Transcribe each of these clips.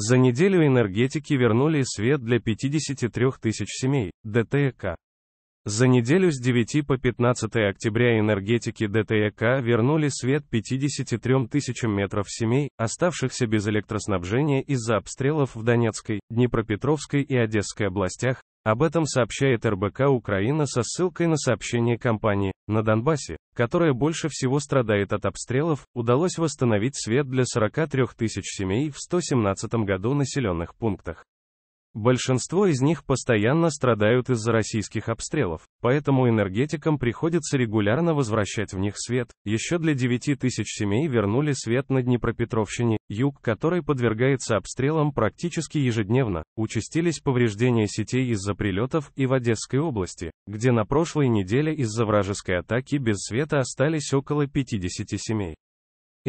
За неделю энергетики вернули свет для 53 тысяч семей, ДТЭК. За неделю с 9 по 15 октября энергетики ДТЭК вернули свет 53 тысячам метров семей, оставшихся без электроснабжения из-за обстрелов в Донецкой, Днепропетровской и Одесской областях, об этом сообщает РБК Украина со ссылкой на сообщение компании на Донбассе, которая больше всего страдает от обстрелов, удалось восстановить свет для 43 тысяч семей в 117 году населенных пунктах. Большинство из них постоянно страдают из-за российских обстрелов, поэтому энергетикам приходится регулярно возвращать в них свет. Еще для 9 тысяч семей вернули свет на Днепропетровщине, юг который подвергается обстрелам практически ежедневно. Участились повреждения сетей из-за прилетов и в Одесской области, где на прошлой неделе из-за вражеской атаки без света остались около 50 семей.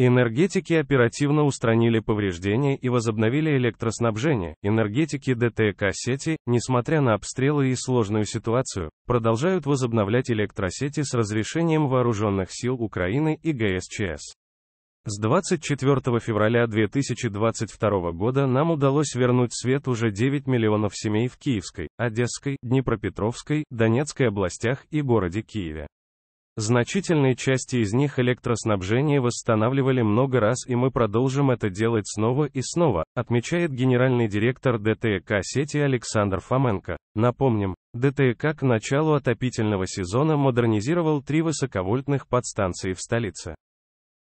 Энергетики оперативно устранили повреждения и возобновили электроснабжение. Энергетики ДТК сети, несмотря на обстрелы и сложную ситуацию, продолжают возобновлять электросети с разрешением вооруженных сил Украины и ГСЧС. С 24 февраля 2022 года нам удалось вернуть свет уже 9 миллионов семей в Киевской, Одесской, Днепропетровской, Донецкой областях и городе Киеве. Значительные части из них электроснабжение восстанавливали много раз и мы продолжим это делать снова и снова, отмечает генеральный директор ДТЭК сети Александр Фоменко. Напомним, ДТЭК к началу отопительного сезона модернизировал три высоковольтных подстанции в столице.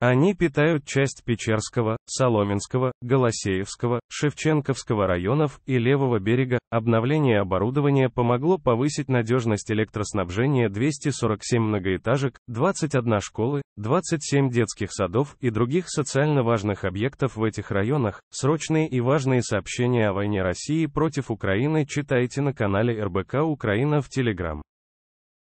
Они питают часть Печерского, Соломенского, Голосеевского, Шевченковского районов и левого берега. Обновление оборудования помогло повысить надежность электроснабжения 247 многоэтажек, 21 школы, 27 детских садов и других социально важных объектов в этих районах. Срочные и важные сообщения о войне России против Украины читайте на канале РБК Украина в Телеграм.